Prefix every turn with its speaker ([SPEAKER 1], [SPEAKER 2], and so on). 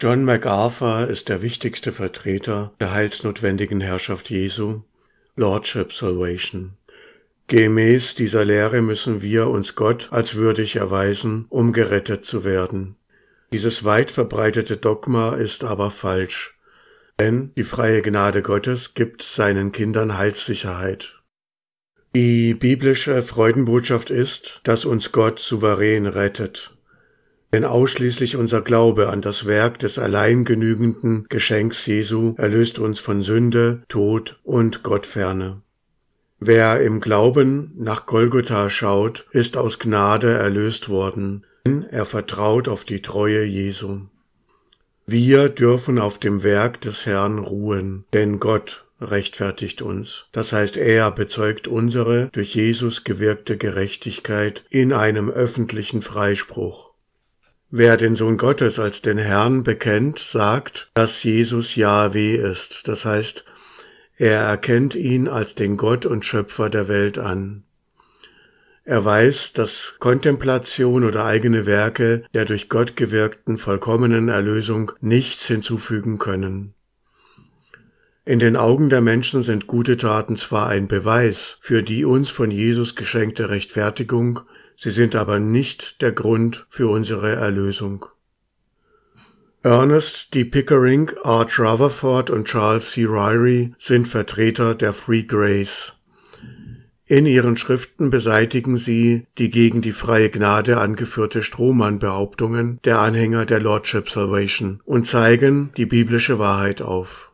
[SPEAKER 1] John MacArthur ist der wichtigste Vertreter der heilsnotwendigen Herrschaft Jesu, Lordship Salvation. Gemäß dieser Lehre müssen wir uns Gott als würdig erweisen, um gerettet zu werden. Dieses weit verbreitete Dogma ist aber falsch, denn die freie Gnade Gottes gibt seinen Kindern Heilssicherheit. Die biblische Freudenbotschaft ist, dass uns Gott souverän rettet. Denn ausschließlich unser Glaube an das Werk des alleingenügenden Geschenks Jesu erlöst uns von Sünde, Tod und Gottferne. Wer im Glauben nach Golgotha schaut, ist aus Gnade erlöst worden, denn er vertraut auf die Treue Jesu. Wir dürfen auf dem Werk des Herrn ruhen, denn Gott rechtfertigt uns. Das heißt, er bezeugt unsere durch Jesus gewirkte Gerechtigkeit in einem öffentlichen Freispruch. Wer den Sohn Gottes als den Herrn bekennt, sagt, dass Jesus Jahwe ist. Das heißt, er erkennt ihn als den Gott und Schöpfer der Welt an. Er weiß, dass Kontemplation oder eigene Werke der durch Gott gewirkten vollkommenen Erlösung nichts hinzufügen können. In den Augen der Menschen sind gute Taten zwar ein Beweis für die uns von Jesus geschenkte Rechtfertigung, sie sind aber nicht der Grund für unsere Erlösung. Ernest D. Pickering, Art Rutherford und Charles C. Ryrie sind Vertreter der Free Grace. In ihren Schriften beseitigen sie die gegen die freie Gnade angeführte Strohmann-Behauptungen der Anhänger der Lordship Salvation und zeigen die biblische Wahrheit auf.